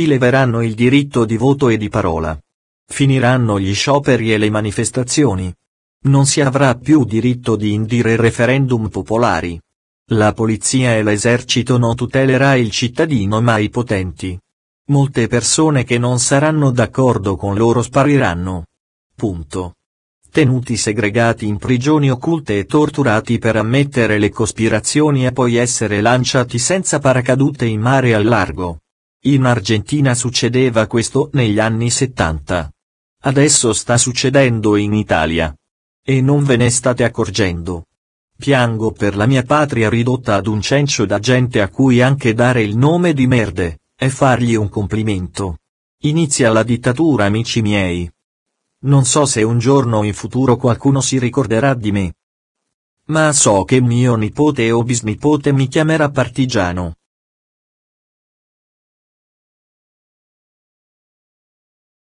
ci leveranno il diritto di voto e di parola. Finiranno gli scioperi e le manifestazioni. Non si avrà più diritto di indire referendum popolari. La polizia e l'esercito non tutelerà il cittadino ma i potenti. Molte persone che non saranno d'accordo con loro spariranno. Punto. Tenuti segregati in prigioni occulte e torturati per ammettere le cospirazioni e poi essere lanciati senza paracadute in mare al largo. In Argentina succedeva questo negli anni 70. Adesso sta succedendo in Italia. E non ve ne state accorgendo. Piango per la mia patria ridotta ad un cencio da gente a cui anche dare il nome di merde, e fargli un complimento. Inizia la dittatura amici miei. Non so se un giorno in futuro qualcuno si ricorderà di me. Ma so che mio nipote o bisnipote mi chiamerà partigiano.